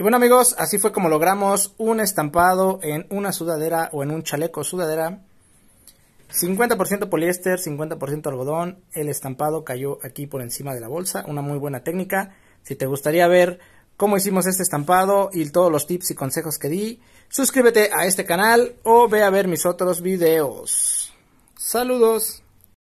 Y bueno amigos, así fue como logramos un estampado en una sudadera o en un chaleco sudadera. 50% poliéster, 50% algodón. El estampado cayó aquí por encima de la bolsa. Una muy buena técnica. Si te gustaría ver cómo hicimos este estampado y todos los tips y consejos que di, suscríbete a este canal o ve a ver mis otros videos. Saludos.